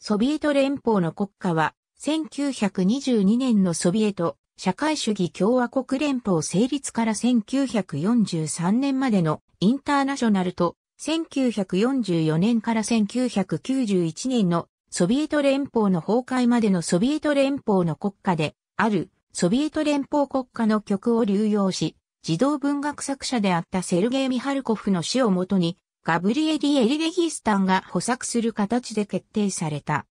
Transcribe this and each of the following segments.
ソビエト連邦の国家は、1922年のソビエト社会主義共和国連邦成立から1943年までのインターナショナルと1944年から1991年のソビエト連邦の崩壊までのソビエト連邦の国家であるソビエト連邦国家の曲を流用し、児童文学作者であったセルゲイ・ミハルコフの死をもとにガブリエリ・エリレギスタンが補作する形で決定された。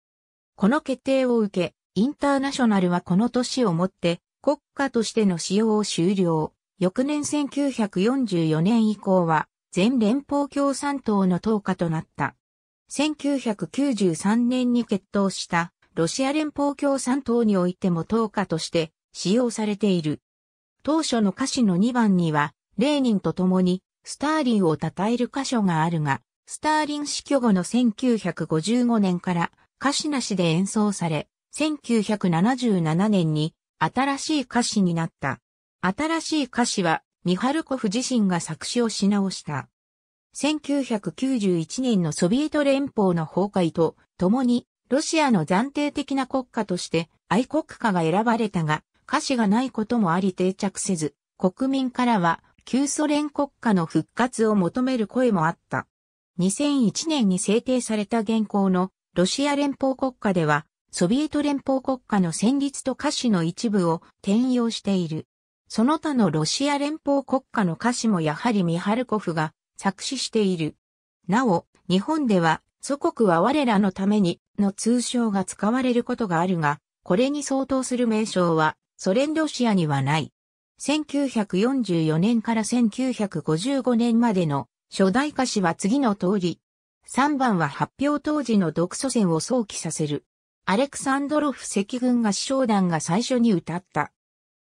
この決定を受け、インターナショナルはこの年をもって国家としての使用を終了。翌年1944年以降は全連邦共産党の党下となった。1993年に決闘したロシア連邦共産党においても党下として使用されている。当初の歌詞の2番には、レーニンと共にスターリンを称える箇所があるが、スターリン死去後の1955年から歌詞なしで演奏され、1977年に新しい歌詞になった。新しい歌詞はミハルコフ自身が作詞をし直した。1991年のソビエト連邦の崩壊と共にロシアの暫定的な国家として愛国家が選ばれたが歌詞がないこともあり定着せず国民からは旧ソ連国家の復活を求める声もあった。2001年に制定された現行のロシア連邦国家では、ソビエト連邦国家の旋律と歌詞の一部を転用している。その他のロシア連邦国家の歌詞もやはりミハルコフが作詞している。なお、日本では、祖国は我らのためにの通称が使われることがあるが、これに相当する名称はソ連ロシアにはない。1944年から1955年までの初代歌詞は次の通り。3番は発表当時の独祖戦を想起させる。アレクサンドロフ赤軍合唱団が最初に歌った。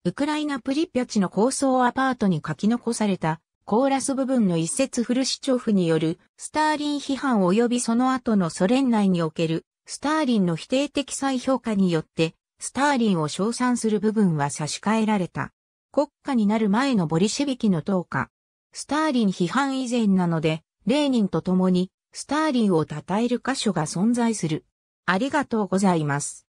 ウクライナプリピャチの高層アパートに書き残されたコーラス部分の一節フルシチョフによるスターリン批判及びその後のソ連内におけるスターリンの否定的再評価によってスターリンを称賛する部分は差し替えられた。国家になる前のボリシェビキの党下。スターリン批判以前なので、レーニンと共に、スターリンを称える箇所が存在する。ありがとうございます。